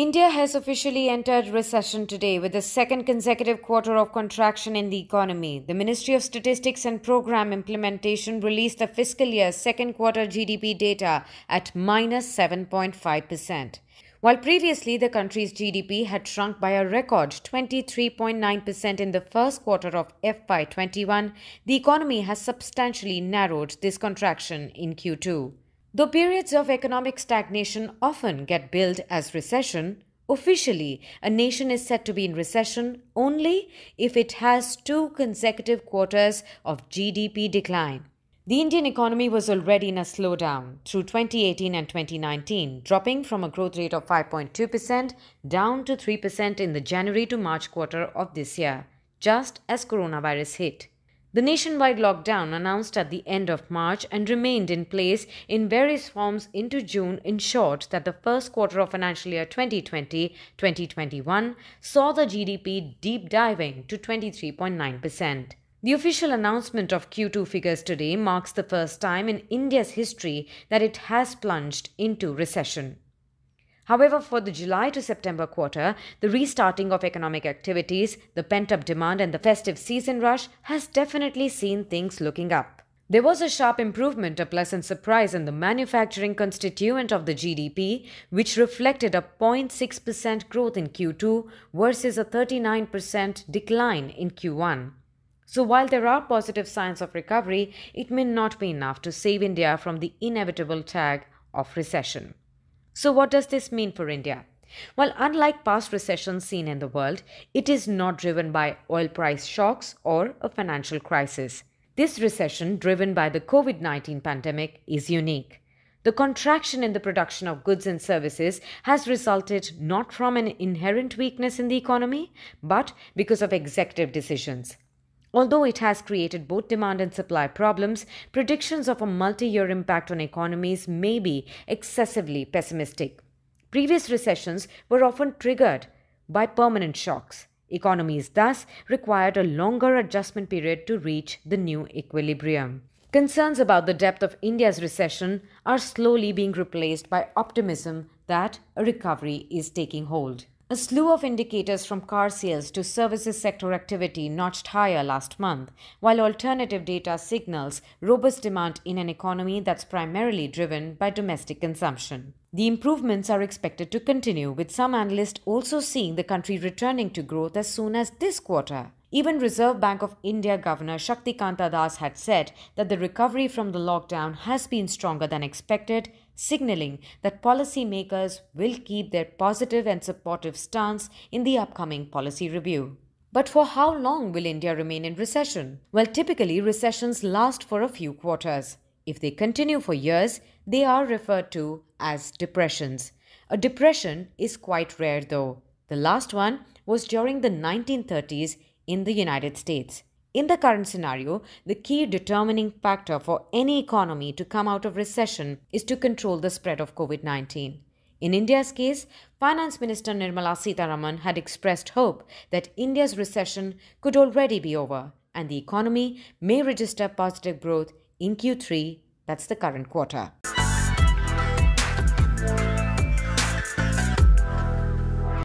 India has officially entered recession today with the second consecutive quarter of contraction in the economy. The Ministry of Statistics and Program Implementation released the fiscal year second quarter GDP data at minus 7.5%. While previously the country's GDP had shrunk by a record 23.9% in the first quarter of FY21, the economy has substantially narrowed this contraction in Q2. Though periods of economic stagnation often get billed as recession, officially a nation is said to be in recession only if it has two consecutive quarters of GDP decline. The Indian economy was already in a slowdown through 2018 and 2019, dropping from a growth rate of 5.2% down to 3% in the January to March quarter of this year, just as coronavirus hit. The nationwide lockdown announced at the end of March and remained in place in various forms into June ensured that the first quarter of financial year 2020-2021 saw the GDP deep diving to 23.9%. The official announcement of Q2 figures today marks the first time in India's history that it has plunged into recession. However, for the July to September quarter, the restarting of economic activities, the pent up demand, and the festive season rush has definitely seen things looking up. There was a sharp improvement, a pleasant surprise in the manufacturing constituent of the GDP, which reflected a 0.6% growth in Q2 versus a 39% decline in Q1. So, while there are positive signs of recovery, it may not be enough to save India from the inevitable tag of recession. So, what does this mean for India? Well, unlike past recessions seen in the world, it is not driven by oil price shocks or a financial crisis. This recession, driven by the COVID 19 pandemic, is unique. The contraction in the production of goods and services has resulted not from an inherent weakness in the economy, but because of executive decisions. Although it has created both demand and supply problems, predictions of a multi year impact on economies may be excessively pessimistic. Previous recessions were often triggered by permanent shocks. Economies thus required a longer adjustment period to reach the new equilibrium. Concerns about the depth of India's recession are slowly being replaced by optimism that a recovery is taking hold. A slew of indicators from car sales to services sector activity notched higher last month, while alternative data signals robust demand in an economy that's primarily driven by domestic consumption. The improvements are expected to continue, with some analysts also seeing the country returning to growth as soon as this quarter. Even Reserve Bank of India Governor Shaktikanta Das had said that the recovery from the lockdown has been stronger than expected, signaling that policymakers will keep their positive and supportive stance in the upcoming policy review. But for how long will India remain in recession? Well, typically recessions last for a few quarters. If they continue for years, they are referred to as depressions. A depression is quite rare though. The last one was during the 1930s in the United States. In the current scenario, the key determining factor for any economy to come out of recession is to control the spread of COVID 19. In India's case, Finance Minister Nirmala Sitaraman had expressed hope that India's recession could already be over and the economy may register positive growth in Q3, that's the current quarter.